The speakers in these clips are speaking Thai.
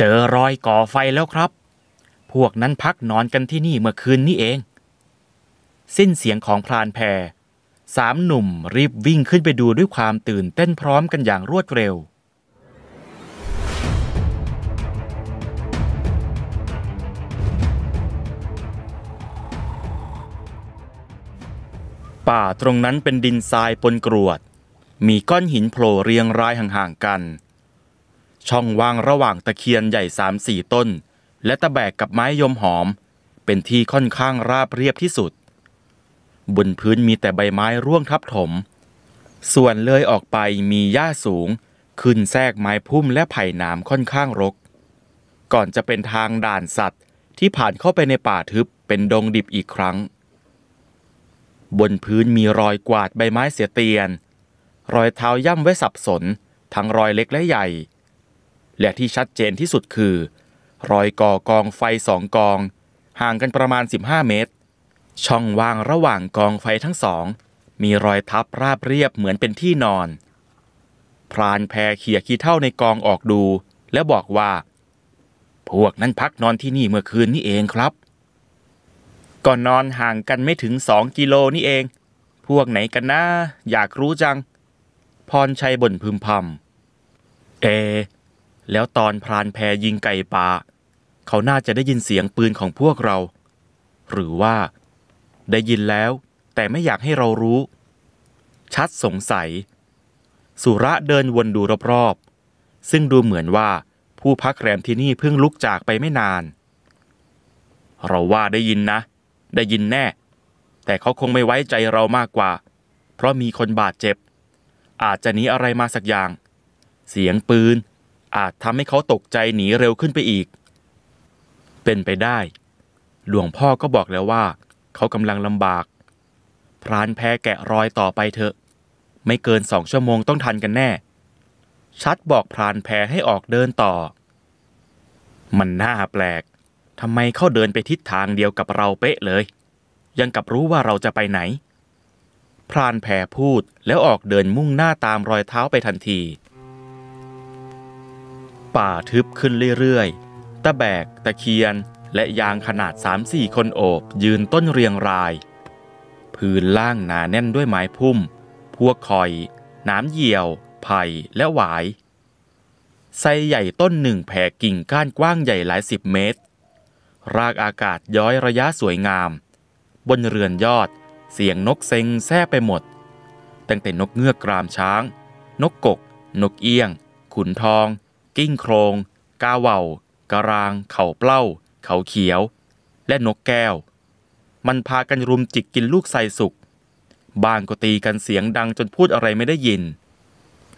เจอรอยก่อไฟแล้วครับ พวกนั้นพักนอนกันที่นี่เมื่อคืนนี้เอง สิ้นเสียงของพรานแพรสามหนุ่มรีบวิ่งขึ้นไปดูด้วยความตื่นเต้นพร้อมกันอย่างรวดเร็ว ป่าตรงนั้นเป็นดินทรายปนกรวด มีก้อนหินโผล่เรียงรายห่างๆกันช่องว่างระหว่างตะเคียนใหญ่สามสี่ต้น และตะแบกกับไม้ยมหอม เป็นที่ค่อนข้างราบเรียบที่สุด บนพื้นมีแต่ใบไม้ร่วงทับถม ส่วนเลยออกไปมีหญ้าสูง ขึ้นแทรกไม้พุ่มและไผ่หนามค่อนข้างรก ก่อนจะเป็นทางด่านสัตว์ที่ผ่านเข้าไปในป่าทึบเป็นดงดิบอีกครั้ง บนพื้นมีรอยกวาดใบไม้เสียเตียน รอยเท้าย่ำไว้สับสน ทั้งรอยเล็กและใหญ่และที่ชัดเจนที่สุดคือ รอยก่อกองไฟสองกอง ห่างกันประมาณ 15 เมตร ช่องว่างระหว่างกองไฟทั้งสอง มีรอยทับราบเรียบเหมือนเป็นที่นอนพรานแพรเขียขี้เท่าในกองออกดู แล้วบอกว่า พวกนั้นพักนอนที่นี่เมื่อคืนนี่เองครับก็นอนห่างกันไม่ถึงสองกิโลนี่เอง พวกไหนกันนะอยากรู้จัง พรชัยบ่นพึมพำเอแล้วตอนพรานแพยิงไก่ป่า เขาน่าจะได้ยินเสียงปืนของพวกเรา หรือว่า ได้ยินแล้ว แต่ไม่อยากให้เรารู้ ชัดสงสัย สุระเดินวนดูรอบๆซึ่งดูเหมือนว่าผู้พักแรมที่นี่เพิ่งลุกจากไปไม่นาน เราว่าได้ยินนะ ได้ยินแน่ แต่เขาคงไม่ไว้ใจเรามากกว่า เพราะมีคนบาดเจ็บ อาจจะหนีอะไรมาสักอย่าง เสียงปืนอาจทำให้เขาตกใจหนีเร็วขึ้นไปอีก เป็นไปได้ หลวงพ่อก็บอกแล้วว่า เขากำลังลำบากพรานแพ้แกะรอยต่อไปเถอะ ไม่เกินสองชั่วโมงต้องทันกันแน่ ชัดบอกพรานแพ้ให้ออกเดินต่อ มันน่าแปลกทำไมเขาเดินไปทิศทางเดียวกับเราเป๊ะเลย ยังกับรู้ว่าเราจะไปไหนพรานแพพูดแล้วออกเดินมุ่งหน้าตามรอยเท้าไปทันทีป่าทึบขึ้นเรื่อยๆ ตะแบก ตะเคียน และยางขนาด 3-4 คนโอบยืนต้นเรียงราย พื้นล่างหนาแน่นด้วยไม้พุ่ม พวกคอย น้ำเหี่ยว ไผ่ และหวายไซใหญ่ต้นหนึ่งแผ่กิ่งก้านกว้างใหญ่หลายสิบเมตร รากอากาศย้อยระยะสวยงาม บนเรือนยอด เสียงนกเซ็งแซ่ไปหมด ตั้งแต่นกเงือกกรามช้าง นกกก นกเอี้ยง ขุนทองกิ้งโครงกาเหว่ากระราง เข่าเปล้าเขาเขียว และนกแก้ว มันพากันรุมจิกกินลูกไซสุกบางก็ตีกันเสียงดังจนพูดอะไรไม่ได้ยิน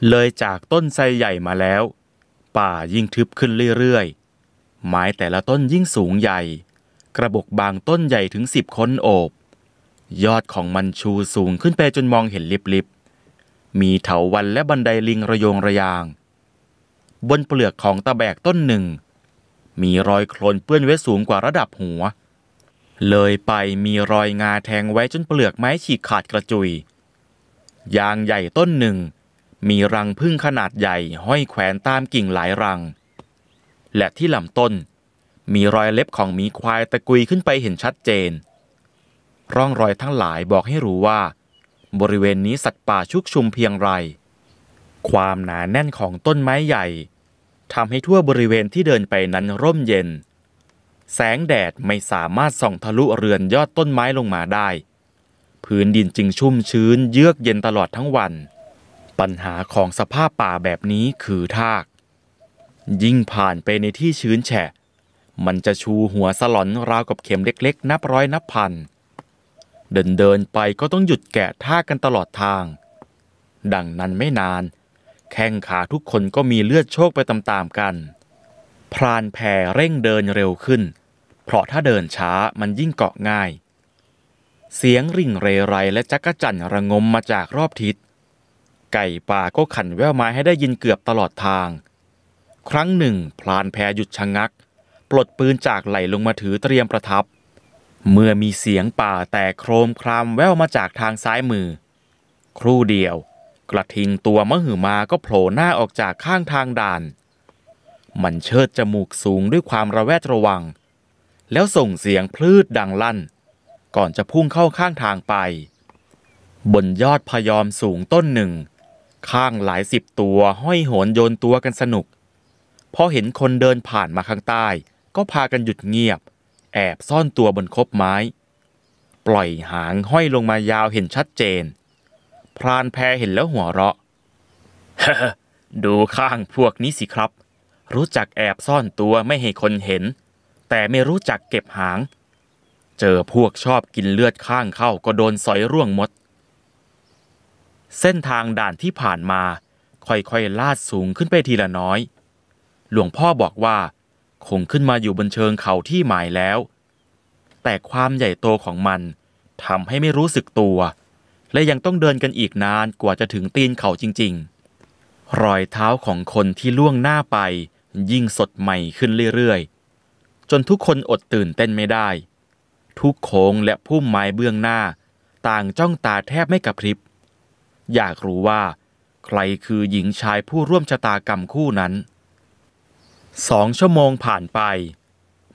เลยจากต้นไซใหญ่มาแล้ว ป่ายิ่งทึบขึ้นเรื่อย ๆ ไม้แต่ละต้นยิ่งสูงใหญ่ กระบกบางต้นใหญ่ถึงสิบคนโอบ ยอดของมันชูสูงขึ้นไปจนมองเห็นลิบ ๆ มีเถาวันและบันไดลิงระโยงระยางบนเปลือกของตะแบกต้นหนึ่ง มีรอยโคลนเปื้อนไว้สูงกว่าระดับหัว เลยไปมีรอยงาแทงไว้จนเปลือกไม้ฉีกขาดกระจุย ยางใหญ่ต้นหนึ่ง มีรังพึ่งขนาดใหญ่ห้อยแขวนตามกิ่งหลายรัง และที่ลำต้น มีรอยเล็บของหมีควายตะกุยขึ้นไปเห็นชัดเจน ร่องรอยทั้งหลายบอกให้รู้ว่า บริเวณนี้สัตว์ป่าชุกชุมเพียงไรความหนาแน่นของต้นไม้ใหญ่ทำให้ทั่วบริเวณที่เดินไปนั้นร่มเย็น แสงแดดไม่สามารถส่องทะลุเรือนยอดต้นไม้ลงมาได้ พื้นดินจึงชุ่มชื้นเยือกเย็นตลอดทั้งวัน ปัญหาของสภาพป่าแบบนี้คือทาก ยิ่งผ่านไปในที่ชื้นแฉะ มันจะชูหัวสลอนราวกับเข็มเล็กๆ นับร้อยนับพัน เดินเดินไปก็ต้องหยุดแกะทากกันตลอดทาง ดังนั้นไม่นานแข้งขาทุกคนก็มีเลือดโชกไปตามๆกันพรานแพรเร่งเดินเร็วขึ้น เพราะถ้าเดินช้ามันยิ่งเกาะง่าย เสียงริ่งเรไรและจักะจั่นระงมมาจากรอบทิศ ไก่ป่าก็ขันแววไม้ให้ได้ยินเกือบตลอดทาง ครั้งหนึ่งพรานแพรหยุดชะงัก ปลดปืนจากไหลลงมาถือเตรียมประทับ เมื่อมีเสียงป่าแต่โครมครามแววมาจากทางซ้ายมือครู่เดียวกระทิงตัวมหอมาก็โผล่หน้าออกจากข้างทางด่าน มันเชิดจมูกสูงด้วยความระแวดระวัง แล้วส่งเสียงพลืดดังลั่น ก่อนจะพุ่งเข้าข้างทางไป บนยอดพยอมสูงต้นหนึ่ง ข้างหลายสิบตัวห้อยโหนโยนตัวกันสนุก พอเห็นคนเดินผ่านมาข้างใต้ ก็พากันหยุดเงียบ แอบซ่อนตัวบนคบไม้ ปล่อยหางห้อยลงมายาวเห็นชัดเจนพรานแพเห็นแล้วหัวเราะ ดูข้างพวกนี้สิครับ รู้จักแอบซ่อนตัวไม่ให้คนเห็น แต่ไม่รู้จักเก็บหาง เจอพวกชอบกินเลือดข้างเข้าก็โดนสอยร่วงหมด เส้นทางด่านที่ผ่านมา ค่อยๆลาดสูงขึ้นไปทีละน้อย หลวงพ่อบอกว่า คงขึ้นมาอยู่บนเชิงเขาที่หมายแล้ว แต่ความใหญ่โตของมันทำให้ไม่รู้สึกตัวและยังต้องเดินกันอีกนานกว่าจะถึงตีนเขาจริงๆ รอยเท้าของคนที่ล่วงหน้าไปยิ่งสดใหม่ขึ้นเรื่อยๆ จนทุกคนอดตื่นเต้นไม่ได้ ทุกโค้งและพุ่มไม้เบื้องหน้าต่างจ้องตาแทบไม่กระพริบ อยากรู้ว่าใครคือหญิงชายผู้ร่วมชะตากรรมคู่นั้น สองชั่วโมงผ่านไป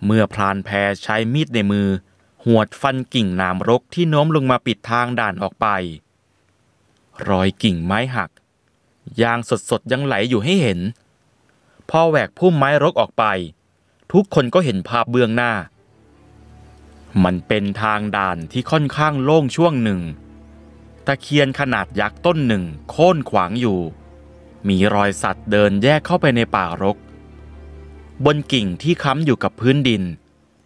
เมื่อพรานแพรใช้มีดในมือหวดฟันกิ่งหนามรกที่โน้มลงมาปิดทางด่านออกไป รอยกิ่งไม้หักยางสดๆยังไหลอยู่ให้เห็น พอแหวกพุ่มไม้รกออกไป ทุกคนก็เห็นภาพเบื้องหน้า มันเป็นทางด่านที่ค่อนข้างโล่งช่วงหนึ่ง ตะเคียนขนาดยักษ์ต้นหนึ่งโค่นขวางอยู่ มีรอยสัตว์เดินแยกเข้าไปในป่ารก บนกิ่งที่ค้ำอยู่กับพื้นดิน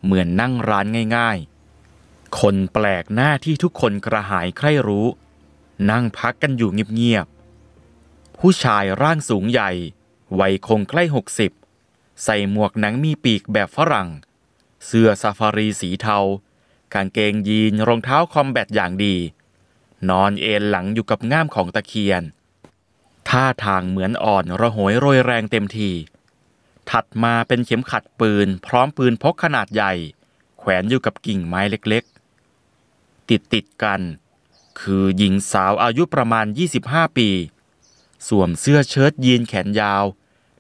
เหมือนนั่งร้านง่าย ๆคนแปลกหน้าที่ทุกคนกระหายใคร่รู้ นั่งพักกันอยู่เงียบๆผู้ชายร่างสูงใหญ่วัยคงใกล้หกสิบใส่หมวกหนังมีปีกแบบฝรั่ง เสื้อซาฟารีสีเทา กางเกงยีนรองเท้าคอมแบทอย่างดี นอนเอนหลังอยู่กับง่ามของตะเคียนท่าทางเหมือนอ่อนระหวยโรยแรงเต็มที ถัดมาเป็นเข็มขัดปืนพร้อมปืนพกขนาดใหญ่ แขวนอยู่กับกิ่งไม้เล็ก ๆติดติดกัน คือหญิงสาวอายุประมาณ 25 ปีสวมเสื้อเชิ้ตยีนแขนยาว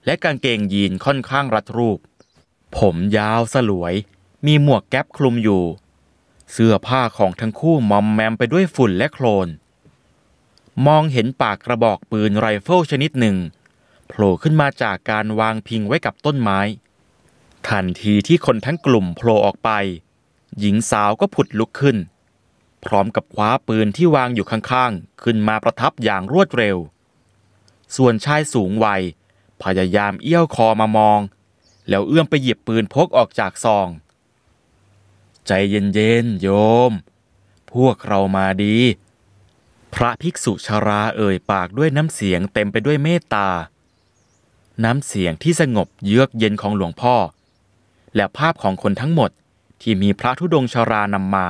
และกางเกงยีนค่อนข้างรัดรูป ผมยาวสลวยมีหมวกแก๊ปคลุมอยู่ เสื้อผ้าของทั้งคู่มอมแมมไปด้วยฝุ่นและโคลนมองเห็นปากกระบอกปืนไรเฟิลชนิดหนึ่งโผล่ขึ้นมาจากการวางพิงไว้กับต้นไม้ทันทีที่คนทั้งกลุ่มโผล่ออกไป หญิงสาวก็ผุดลุกขึ้นพร้อมกับคว้าปืนที่วางอยู่ข้างๆ ขึ้นมาประทับอย่างรวดเร็ว ส่วนชายสูงวัย พยายามเอี้ยวคอมามอง แล้วเอื้อมไปหยิบปืนพกออกจากซอง ใจเย็นๆ โยม พวกเรามาดี พระภิกษุชาราเอ่ยปากด้วยน้ำเสียงเต็มไปด้วยเมตตา น้ำเสียงที่สงบเยือกเย็นของหลวงพ่อ และภาพของคนทั้งหมดที่มีพระธุดงชารานำมา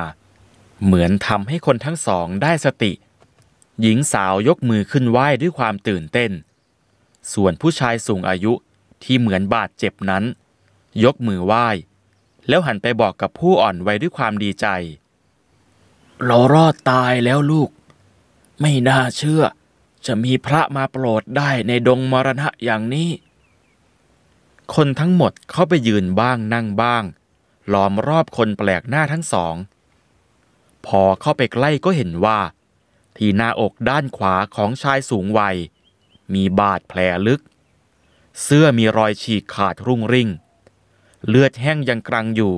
เหมือนทำให้คนทั้งสองได้สติ หญิงสาวยกมือขึ้นไหว้ด้วยความตื่นเต้น ส่วนผู้ชายสูงอายุที่เหมือนบาดเจ็บนั้น ยกมือไหว้ แล้วหันไปบอกกับผู้อ่อนวัยด้วยความดีใจ เรารอดตายแล้วลูก ไม่น่าเชื่อ จะมีพระมาโปรดได้ในดงมรณะอย่างนี้ คนทั้งหมดเข้าไปยืนบ้างนั่งบ้าง ล้อมรอบคนแปลกหน้าทั้งสองพอเข้าไปใกล้ก็เห็นว่า ที่หน้าอกด้านขวาของชายสูงวัย มีบาดแผลลึก เสื้อมีรอยฉีกขาดรุ่งริ่ง เลือดแห้งยังกรังอยู่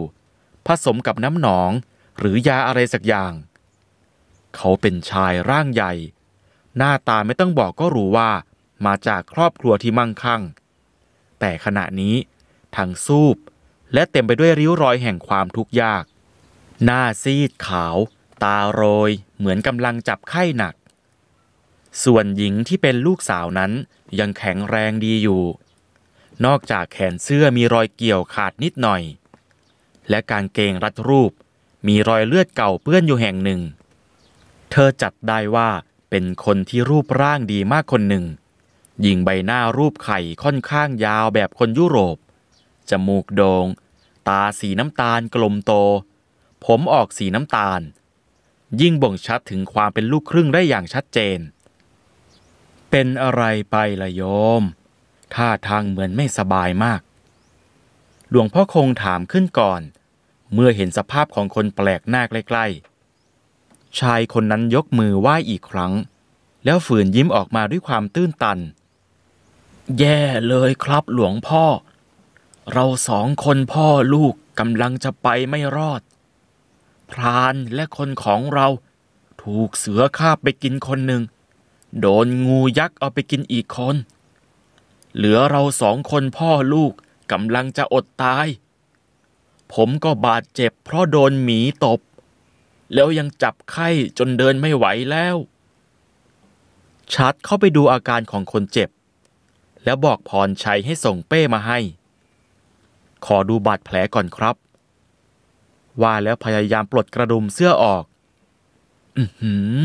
ผสมกับน้ำหนองหรือยาอะไรสักอย่าง เขาเป็นชายร่างใหญ่ หน้าตาไม่ต้องบอกก็รู้ว่า มาจากครอบครัวที่มั่งคั่ง แต่ขณะนี้ทั้งซูบและเต็มไปด้วยริ้วรอยแห่งความทุกข์ยากหน้าซีดขาว ตาโรยเหมือนกำลังจับไข้หนัก ส่วนหญิงที่เป็นลูกสาวนั้นยังแข็งแรงดีอยู่ นอกจากแขนเสื้อมีรอยเกี่ยวขาดนิดหน่อย และการเกงรัดรูปมีรอยเลือดเก่าเปื้อนอยู่แห่งหนึ่ง เธอจัดได้ว่าเป็นคนที่รูปร่างดีมากคนหนึ่ง ยิงใบหน้ารูปไข่ค่อนข้างยาวแบบคนยุโรป จมูกโดง่ง ตาสีน้ำตาลกลมโตผมออกสีน้ำตาล ยิ่งบ่งชัดถึงความเป็นลูกครึ่งได้อย่างชัดเจน เป็นอะไรไปละโยม ท่าทางเหมือนไม่สบายมาก หลวงพ่อคงถามขึ้นก่อน เมื่อเห็นสภาพของคนแปลกหน้าใกล้ๆชายคนนั้นยกมือไหว้อีกครั้ง แล้วฝืนยิ้มออกมาด้วยความตื้นตัน แย่เลยครับ หลวงพ่อ เราสองคนพ่อลูกกำลังจะไปไม่รอดพรานและคนของเราถูกเสือคาบไปกินคนหนึ่ง โดนงูยักษ์เอาไปกินอีกคน เหลือเราสองคนพ่อลูกกำลังจะอดตาย ผมก็บาดเจ็บเพราะโดนหมีตบ แล้วยังจับไข้จนเดินไม่ไหวแล้ว ชัดเข้าไปดูอาการของคนเจ็บ แล้วบอกพรชัยให้ส่งเป้มาให้ ขอดูบาดแผลก่อนครับว่าแล้วพยายามปลดกระดุมเสื้อออก อื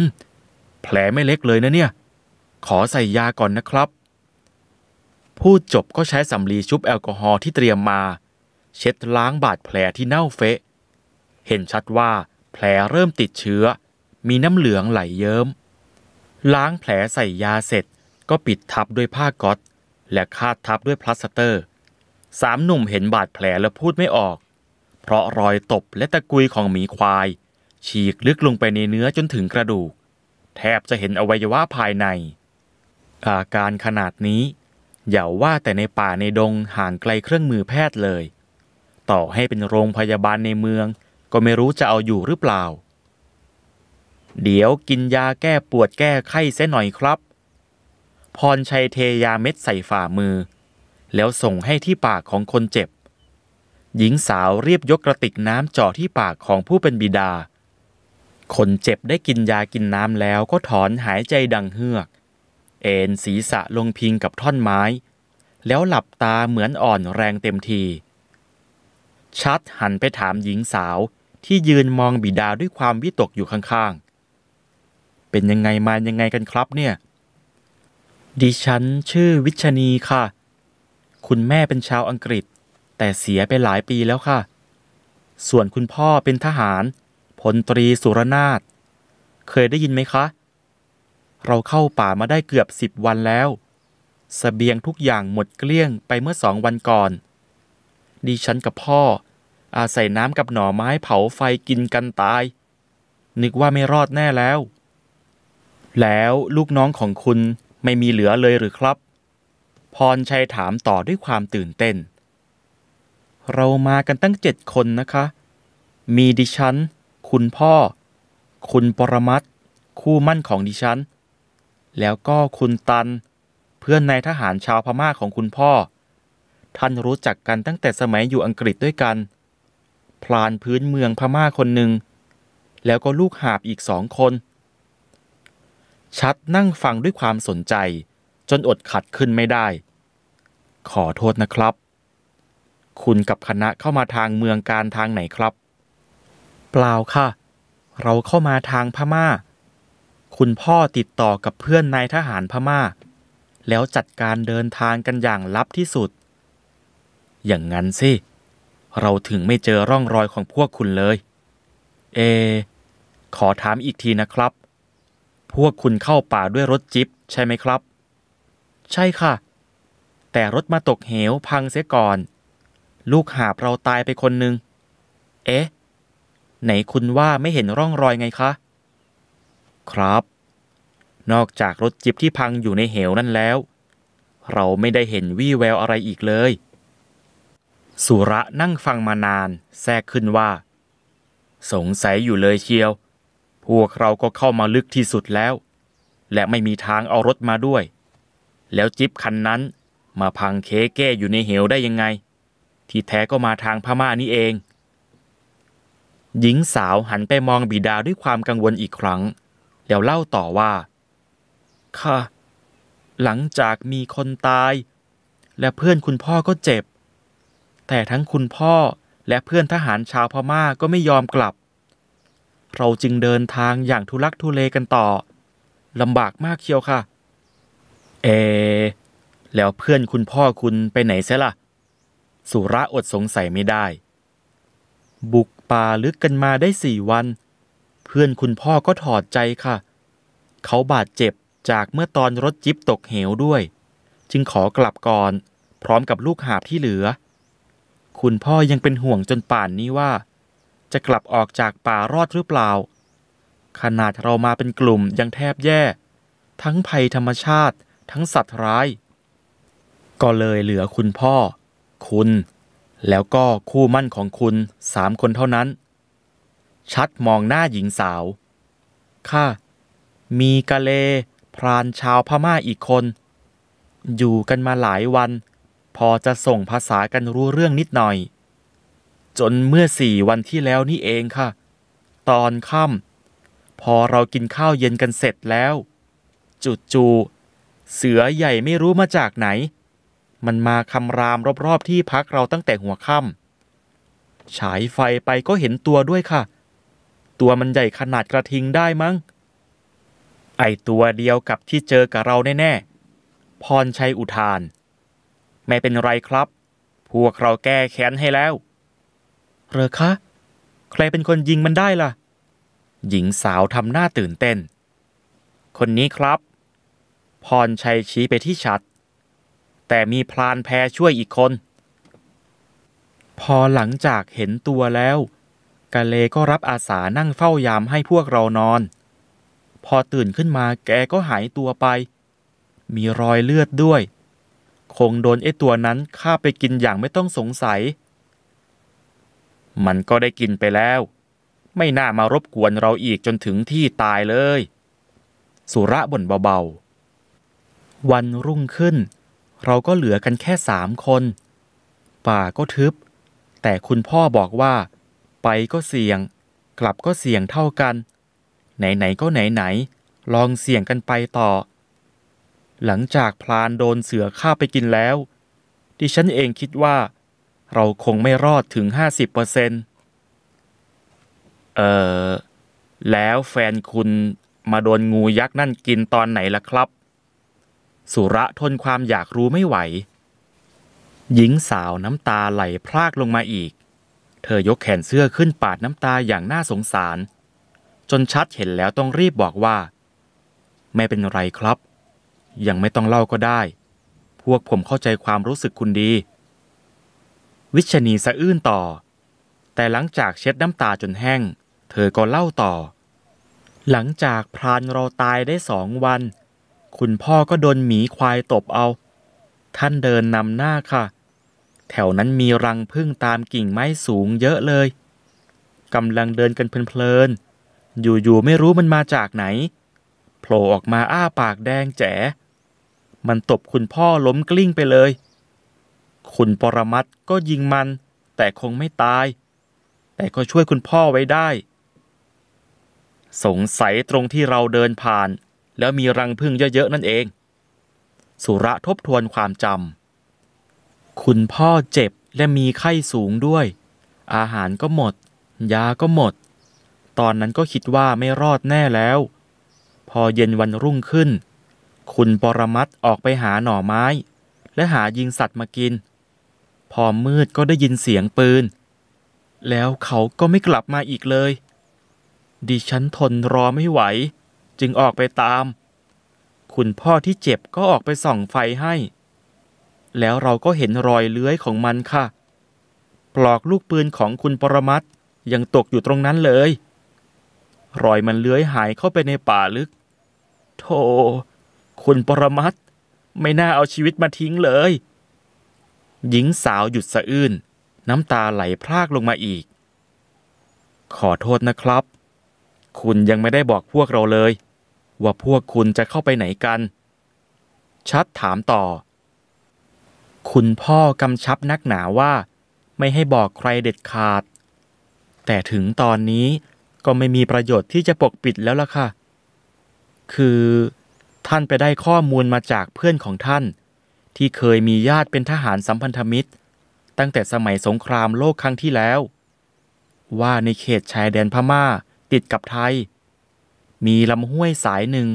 มแผลไม่เล็กเลยนะเนี่ย ขอใส่ยาก่อนนะครับ พูดจบก็ใช้สำลีชุบแอลกอฮอล์ที่เตรียมมา เช็ดล้างบาดแผลที่เน่าเฟะ เห็นชัดว่าแผลเริ่มติดเชื้อ มีน้ำเหลืองไหลเยิ้ม ล้างแผลใส่ยาเสร็จก็ปิดทับด้วยผ้าก๊อตและคาดทับด้วยพลาสเตอร์ สามหนุ่มเห็นบาดแผลแล้วพูดไม่ออกเพราะรอยตบและตะกุยของหมีควาย ฉีกลึกลงไปในเนื้อจนถึงกระดูก แทบจะเห็นอวัยวะภายใน อาการขนาดนี้อย่าว่าแต่ในป่าในดงห่างไกลเครื่องมือแพทย์เลย ต่อให้เป็นโรงพยาบาลในเมือง ก็ไม่รู้จะเอาอยู่หรือเปล่า เดี๋ยวกินยาแก้ปวดแก้ไข้เสหน่อยครับ พรชัยเทยาเม็ดใส่ฝ่ามือ แล้วส่งให้ที่ปากของคนเจ็บหญิงสาวเรียบยกกระติกน้ำจ่อที่ปากของผู้เป็นบิดา คนเจ็บได้กินยากินน้ำแล้วก็ถอนหายใจดังเฮือกเอ็นศีรษะลงพิงกับท่อนไม้ แล้วหลับตาเหมือนอ่อนแรงเต็มที ชัดหันไปถามหญิงสาวที่ยืนมองบิดาด้วยความวิตกอยู่ข้าง ๆ เป็นยังไงมายังไงกันครับเนี่ย ดิฉัน ชื่อวิชนีค่ะ คุณแม่เป็นชาวอังกฤษแต่เสียไปหลายปีแล้วค่ะ ส่วนคุณพ่อเป็นทหาร พลตรีสุรนาถเคยได้ยินไหมคะ เราเข้าป่ามาได้เกือบสิบวันแล้วสเสบียงทุกอย่างหมดเกลี้ยงไปเมื่อสองวันก่อน ดิฉันกับพ่อ อาศัยน้ำกับหน่อไม้เผาไฟกินกันตาย นึกว่าไม่รอดแน่แล้ว แล้วลูกน้องของคุณไม่มีเหลือเลยหรือครับ พรชัยถามต่อด้วยความตื่นเต้นเรามากันตั้งเจ็ดคนนะคะ มีดิฉัน คุณพ่อ คุณปรมัต คู่มั่นของดิฉัน แล้วก็คุณตัน เพื่อนนายทหารชาวพม่าของคุณพ่อ ท่านรู้จักกันตั้งแต่สมัยอยู่อังกฤษด้วยกัน พลานพื้นเมืองพม่าคนหนึ่ง แล้วก็ลูกหาบอีกสองคน ชัดนั่งฟังด้วยความสนใจจนอดขัดขึ้นไม่ได้ ขอโทษนะครับคุณกับคณะเข้ามาทางเมืองการทางไหนครับ เปล่าค่ะ เราเข้ามาทางพมา่า คุณพ่อติดต่อกับเพื่อนนายทหารพมา่า แล้วจัดการเดินทางกันอย่างลับที่สุด อย่างนั้นสิ เราถึงไม่เจอร่องรอยของพวกคุณเลย เอ ขอถามอีกทีนะครับ พวกคุณเข้าป่าด้วยรถจิ๊บใช่ไหมครับ ใช่ค่ะ แต่รถมาตกเหวพังเสียก่อนลูกหาเราตายไปคนหนึ่ง เอ๊ะ ไหนคุณว่าไม่เห็นร่องรอยไงคะ ครับ นอกจากรถจิบที่พังอยู่ในเหวนั่นแล้ว เราไม่ได้เห็นวี่แววอะไรอีกเลย สุระนั่งฟังมานานแทรกขึ้นว่า สงสัยอยู่เลยเชียว พวกเราก็เข้ามาลึกที่สุดแล้ว และไม่มีทางเอารถมาด้วย แล้วจิบคันนั้นมาพังเคแก้อยู่ในเหวได้ยังไงที่แท้ก็มาทางพม่านี่เอง หญิงสาวหันไปมองบิดาด้วยความกังวลอีกครั้ง แล้วเล่าต่อว่า ค่ะ หลังจากมีคนตาย และเพื่อนคุณพ่อก็เจ็บ แต่ทั้งคุณพ่อและเพื่อนทหารชาวพม่าก็ไม่ยอมกลับ เราจึงเดินทางอย่างทุลักทุเลกันต่อลำบากมากเคียวค่ะ เอ แล้วเพื่อนคุณพ่อคุณไปไหนเสียละ่ะสุระอดสงสัยไม่ได้ บุกป่าลึกกันมาได้สี่วัน เพื่อนคุณพ่อก็ถอดใจค่ะ เขาบาดเจ็บจากเมื่อตอนรถจิบตกเหวด้วย จึงขอกลับก่อน พร้อมกับลูกหาบที่เหลือ คุณพ่อยังเป็นห่วงจนป่านนี้ว่า จะกลับออกจากป่ารอดหรือเปล่า ขนาดเรามาเป็นกลุ่มยังแทบแย่ ทั้งภัยธรรมชาติทั้งสัตว์ร้ายก็เลยเหลือคุณพ่อคุณ แล้วก็คู่มั่นของคุณสามคนเท่านั้น ชัดมองหน้าหญิงสาว ค่ะ มีกะเล พรานชาวพม่าอีกคน อยู่กันมาหลายวัน พอจะส่งภาษากันรู้เรื่องนิดหน่อย จนเมื่อสี่วันที่แล้วนี่เองค่ะ ตอนค่ำพอเรากินข้าวเย็นกันเสร็จแล้ว จุดจูเสือใหญ่ไม่รู้มาจากไหนมันมาคำรามรอบๆที่พักเราตั้งแต่หัวค่ำฉายไฟไปก็เห็นตัวด้วยค่ะ ตัวมันใหญ่ขนาดกระทิงได้มั้ง ไอตัวเดียวกับที่เจอกับเราแน่ ๆ พรชัยอุทาน ไม่เป็นไรครับ พวกเราแก้แค้นให้แล้ว เหรอคะ ใครเป็นคนยิงมันได้ล่ะ หญิงสาวทำหน้าตื่นเต้น คนนี้ครับ พรชัยชี้ไปที่ชัดแต่มีพลานแพช่วยอีกคน พอหลังจากเห็นตัวแล้ว กะเลก็รับอาสานั่งเฝ้ายามให้พวกเรานอน พอตื่นขึ้นมาแกก็หายตัวไป มีรอยเลือดด้วย คงโดนไอ้ตัวนั้นฆ่าไปกินอย่างไม่ต้องสงสัย มันก็ได้กินไปแล้ว ไม่น่ามารบกวนเราอีกจนถึงที่ตายเลย สุระบ่นเบาๆ วันรุ่งขึ้นเราก็เหลือกันแค่สามคน ป่าก็ทึบ แต่คุณพ่อบอกว่า ไปก็เสี่ยง กลับก็เสี่ยงเท่ากัน ไหนๆก็ไหนๆลองเสี่ยงกันไปต่อ หลังจากพลานโดนเสือฆ่าไปกินแล้ว ดิฉันเองคิดว่า เราคงไม่รอดถึงห้าสิบเปอร์เซ็นต์เออแล้วแฟนคุณมาโดนงูยักษ์นั่นกินตอนไหนล่ะครับสุระทนความอยากรู้ไม่ไหว หญิงสาวน้ำตาไหลพรากลงมาอีก เธอยกแขนเสื้อขึ้นปาดน้ำตาอย่างน่าสงสาร จนชัดเห็นแล้วต้องรีบบอกว่า ไม่เป็นไรครับ ยังไม่ต้องเล่าก็ได้ พวกผมเข้าใจความรู้สึกคุณดี วิชนีสะอื้นต่อ แต่หลังจากเช็ดน้ำตาจนแห้ง เธอก็เล่าต่อ หลังจากพรานเราตายได้สองวันคุณพ่อก็โดนหมีควายตบเอา ท่านเดินนำหน้าค่ะ แถวนั้นมีรังพึ่งตามกิ่งไม้สูงเยอะเลยกำลังเดินกันเพลินๆ อยู่ๆไม่รู้มันมาจากไหนโผล่ออกมาอ้าปากแดงแจ๋ มันตบคุณพ่อล้มกลิ้งไปเลย คุณปรมัตก็ยิงมันแต่คงไม่ตาย แต่ก็ช่วยคุณพ่อไว้ได้ สงสัยตรงที่เราเดินผ่านแล้วมีรังพึ่งเยอะๆนั่นเอง สุระทบทวนความจำ คุณพ่อเจ็บและมีไข้สูงด้วย อาหารก็หมด ยาก็หมด ตอนนั้นก็คิดว่าไม่รอดแน่แล้ว พอเย็นวันรุ่งขึ้น คุณปรมัตออกไปหาหน่อไม้ และหายิงสัตว์มากิน พอมืดก็ได้ยินเสียงปืน แล้วเขาก็ไม่กลับมาอีกเลย ดิฉันทนรอไม่ไหวจึงออกไปตาม คุณพ่อที่เจ็บก็ออกไปส่องไฟให้ แล้วเราก็เห็นรอยเลื้อยของมันค่ะ ปลอกลูกปืนของคุณปรมัตยังตกอยู่ตรงนั้นเลย รอยมันเลื้อยหายเข้าไปในป่าลึก โธ่คุณปรมัตไม่น่าเอาชีวิตมาทิ้งเลย หญิงสาวหยุดสะอื้นน้ำตาไหลพรากลงมาอีก ขอโทษนะครับ คุณยังไม่ได้บอกพวกเราเลยว่าพวกคุณจะเข้าไปไหนกัน ชัดถามต่อ คุณพ่อกำชับนักหนาว่า ไม่ให้บอกใครเด็ดขาด แต่ถึงตอนนี้ก็ไม่มีประโยชน์ที่จะปกปิดแล้วล่ะค่ะ คือ ท่านไปได้ข้อมูลมาจากเพื่อนของท่าน ที่เคยมีญาติเป็นทหารสัมพันธมิตร ตั้งแต่สมัยสงครามโลกครั้งที่แล้ว ว่าในเขตชายแดนพมา่าติดกับไทยมีลำห้วยสายหนึ่ง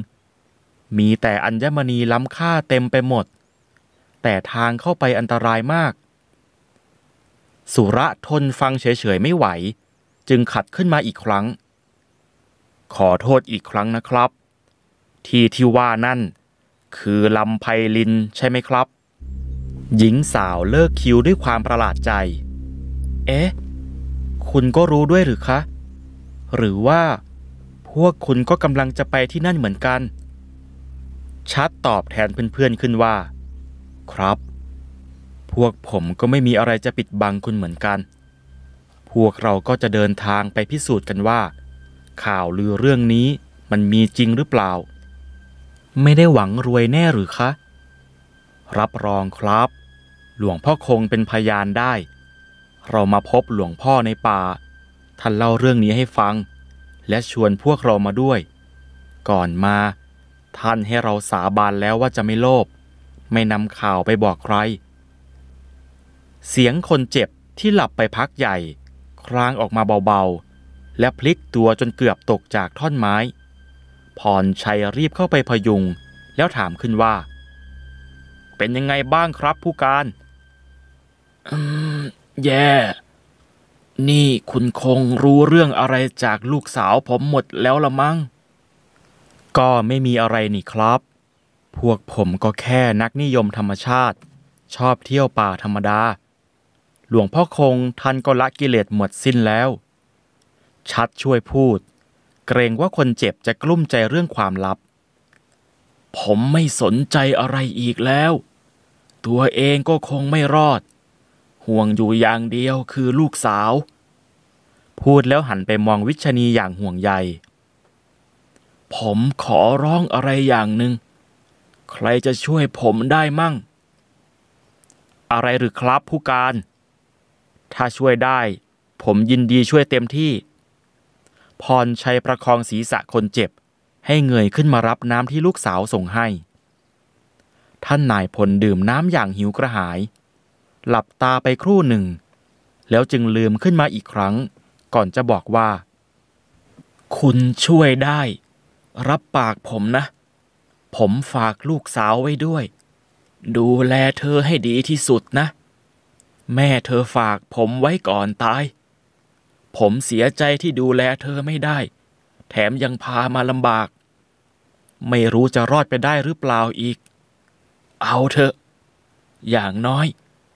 มีแต่อัญมณีล้ำค่าเต็มไปหมด แต่ทางเข้าไปอันตรายมาก สุระทนฟังเฉยๆ ไม่ไหว จึงขัดขึ้นมาอีกครั้ง ขอโทษอีกครั้งนะครับ ที่ที่ว่านั่น คือลำไพลินใช่ไหมครับ หญิงสาวเลิกคิวด้วยความประหลาดใจ เอ๊ะ คุณก็รู้ด้วยหรือคะ หรือว่าพวกคุณก็กำลังจะไปที่นั่นเหมือนกันชัดตอบแทนเพื่อนๆขึ้นว่า ครับ พวกผมก็ไม่มีอะไรจะปิดบังคุณเหมือนกัน พวกเราก็จะเดินทางไปพิสูจน์กันว่า ข่าวลือเรื่องนี้มันมีจริงหรือเปล่า ไม่ได้หวังรวยแน่หรือคะ รับรองครับ หลวงพ่อคงเป็นพยานได้ เรามาพบหลวงพ่อในป่า ท่านเล่าเรื่องนี้ให้ฟังและชวนพวกเรามาด้วย ก่อนมาท่านให้เราสาบานแล้วว่าจะไม่โลภไม่นำข่าวไปบอกใคร เสียงคนเจ็บที่หลับไปพักใหญ่ ครางออกมาเบาๆ และพลิกตัวจนเกือบตกจากท่อนไม้พรชัยรีบเข้าไปพยุงแล้วถามขึ้นว่า เป็นยังไงบ้างครับผู้การแย่ yeah. นี่คุณคงรู้เรื่องอะไรจากลูกสาวผมหมดแล้วละมั้ง ก็ไม่มีอะไรนี่ครับ พวกผมก็แค่นักนิยมธรรมชาติ ชอบเที่ยวป่าธรรมดา หลวงพ่อคงท่านก็ละกิเลสหมดสิ้นแล้ว ชัดช่วยพูด เกรงว่าคนเจ็บจะกลุ้มใจเรื่องความลับ ผมไม่สนใจอะไรอีกแล้ว ตัวเองก็คงไม่รอดห่วงอยู่อย่างเดียวคือลูกสาว พูดแล้วหันไปมองวิชนีอย่างห่วงใยผมขอร้องอะไรอย่างหนึ่งใครจะช่วยผมได้มั่ง อะไรหรือครับผู้การ ถ้าช่วยได้ ผมยินดีช่วยเต็มที่พรชัยประคองศีรษะคนเจ็บ ให้เงยขึ้นมารับน้ำที่ลูกสาวส่งให้ ท่านนายพลดื่มน้ำอย่างหิวกระหายหลับตาไปครู่หนึ่ง แล้วจึงลืมขึ้นมาอีกครั้ง ก่อนจะบอกว่า คุณช่วยได้ รับปากผมนะ ผมฝากลูกสาวไว้ด้วย ดูแลเธอให้ดีที่สุดนะ แม่เธอฝากผมไว้ก่อนตาย ผมเสียใจที่ดูแลเธอไม่ได้ แถมยังพามาลำบาก ไม่รู้จะรอดไปได้หรือเปล่าอีก เอาเถอะ อย่างน้อย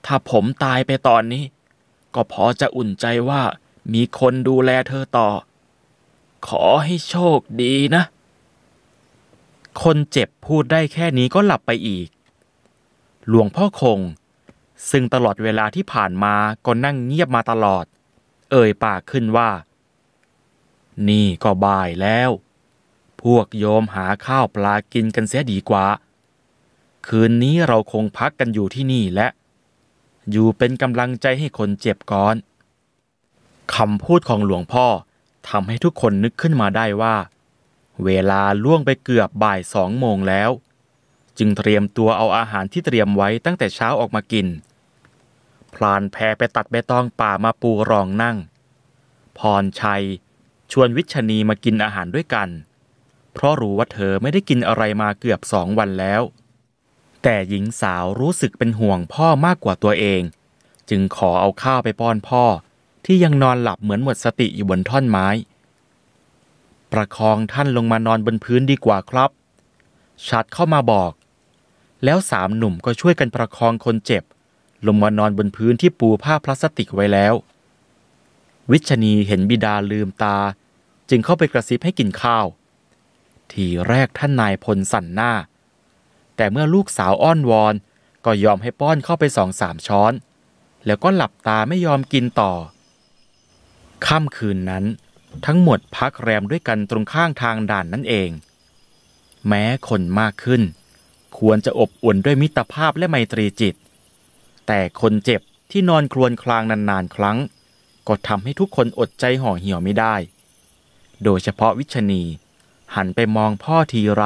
ถ้าผมตายไปตอนนี้ ก็พอจะอุ่นใจว่า มีคนดูแลเธอต่อ ขอให้โชคดีนะ คนเจ็บพูดได้แค่นี้ก็หลับไปอีก หลวงพ่อคง ซึ่งตลอดเวลาที่ผ่านมาก็นั่งเงียบมาตลอด เอ่ยปากขึ้นว่า นี่ก็บ่ายแล้ว พวกโยมหาข้าวปลากินกันเสียดีกว่า คืนนี้เราคงพักกันอยู่ที่นี่และอยู่เป็นกำลังใจให้คนเจ็บก่อนคำพูดของหลวงพ่อทำให้ทุกคนนึกขึ้นมาได้ว่า เวลาล่วงไปเกือบบ่ายสองโมงแล้ว จึงเตรียมตัวเอาอาหารที่เตรียมไว้ตั้งแต่เช้าออกมากิน พลานแพรไปตัดใบตองป่ามาปูรองนั่ง พรชัยชวนวิชนีมากินอาหารด้วยกัน เพราะรู้ว่าเธอไม่ได้กินอะไรมาเกือบสองวันแล้วแต่หญิงสาวรู้สึกเป็นห่วงพ่อมากกว่าตัวเอง จึงขอเอาข้าวไปป้อนพ่อ ที่ยังนอนหลับเหมือนหมดสติอยู่บนท่อนไม้ ประคองท่านลงมานอนบนพื้นดีกว่าครับชัดเข้ามาบอก แล้วสามหนุ่มก็ช่วยกันประคองคนเจ็บ ลงมานอนบนพื้นที่ปูผ้าพลาสติกไว้แล้ว วิชณีเห็นบิดาลืมตาจึงเข้าไปกระซิบให้กินข้าวทีแรกท่านนายพลสั่นหน้าแต่เมื่อลูกสาวอ้อน วอนก็ยอมให้ป้อนเข้าไปสองสามช้อน แล้วก็หลับตาไม่ยอมกินต่อ ค่ำคืนนั้นทั้งหมดพักแรมด้วยกันตรงข้างทางด่านนั่นเอง แม้คนมากขึ้น ควรจะอบอุ่นด้วยมิตรภาพและไมตรีจิต แต่คนเจ็บที่นอนครวนคลางนานๆ ครั้ง ก็ทำให้ทุกคนอดใจห่อเหี่ยวไม่ได้ โดยเฉพาะวิชนีหันไปมองพ่อทีไร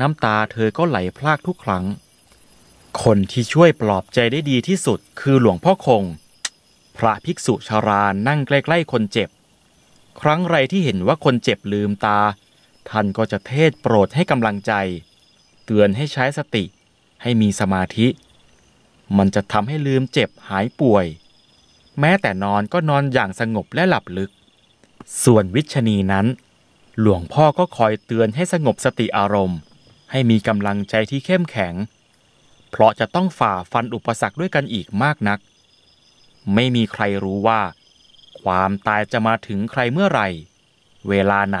น้ำตาเธอก็ไหลพลากทุกครั้ง คนที่ช่วยปลอบใจได้ดีที่สุด คือหลวงพ่อคง พระภิกษุชารานั่งใกล้ๆคนเจ็บ ครั้งไรที่เห็นว่าคนเจ็บลืมตา ท่านก็จะเทศโปรดให้กำลังใจ เตือนให้ใช้สติ ให้มีสมาธิ มันจะทำให้ลืมเจ็บหายป่วย แม้แต่นอนก็นอนอย่างสงบและหลับลึก ส่วนวิชนีนั้น หลวงพ่อก็คอยเตือนให้สงบสติอารมณ์ให้มีกำลังใจที่เข้มแข็ง เพราะจะต้องฝ่าฟันอุปสรรคด้วยกันอีกมากนัก ไม่มีใครรู้ว่า ความตายจะมาถึงใครเมื่อไหร่ เวลาไหน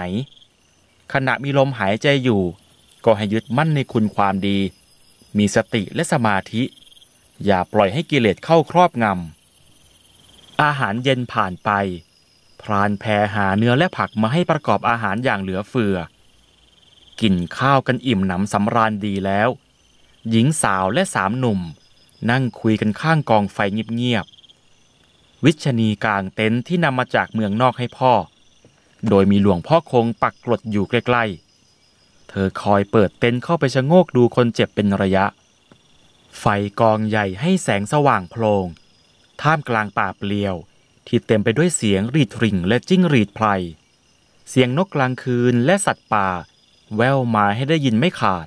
ขณะมีลมหายใจอยู่ ก็ให้ยึดมั่นในคุณความดี มีสติและสมาธิ อย่าปล่อยให้กิเลสเข้าครอบงำ อาหารเย็นผ่านไปพรานแพรหาเนื้อและผักมาให้ประกอบอาหารอย่างเหลือเฟือกินข้าวกันอิ่มหนำสำราญดีแล้ว หญิงสาวและสามหนุ่ม นั่งคุยกันข้างกองไฟเงียบๆวิชนีกลางเต็นท์ที่นำมาจากเมืองนอกให้พ่อ โดยมีหลวงพ่อคงปักกลดอยู่ใกล้ๆ เธอคอยเปิดเต็นท์เข้าไปชะโงกดูคนเจ็บเป็นระยะ ไฟกองใหญ่ให้แสงสว่างโพลงท่ามกลางป่าเปลี่ยว ที่เต็มไปด้วยเสียงรีดริ่งและจิ้งรีดไพร เสียงนกกลางคืน และสัตว์ป่าแววมาให้ได้ยินไม่ขาด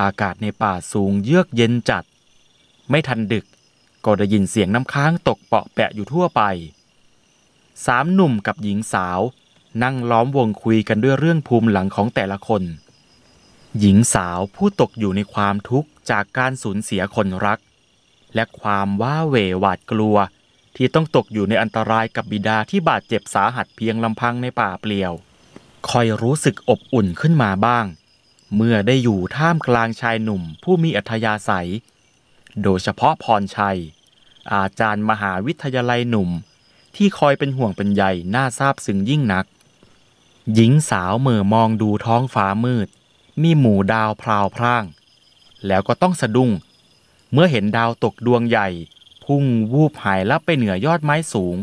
อากาศในป่าสูงเยือกเย็นจัด ไม่ทันดึกก็ได้ยินเสียงน้ำค้างตกเปาะแปะอยู่ทั่วไป สามหนุ่มกับหญิงสาว นั่งล้อมวงคุยกันด้วยเรื่องภูมิหลังของแต่ละคน หญิงสาวผู้ตกอยู่ในความทุกข์จากการสูญเสียคนรัก และความว้าเหวหวาดกลัว ที่ต้องตกอยู่ในอันตรายกับบิดาที่บาดเจ็บสาหัสเพียงลำพังในป่าเปลี่ยวคอยรู้สึกอบอุ่นขึ้นมาบ้าง เมื่อได้อยู่ท่ามกลางชายหนุ่มผู้มีอัธยาศัยโดยเฉพาะพรชัย อาจารย์มหาวิทยาลัยหนุ่มที่คอยเป็นห่วงเป็นใยน่าซาบซึ้งยิ่งนัก หญิงสาวเมื่อมองดูท้องฟ้ามืด มีหมู่ดาวพราวพร่าง แล้วก็ต้องสะดุ้งเมื่อเห็นดาวตกดวงใหญ่ พุ่งวูบหายลับไปเหนือยอดไม้สูง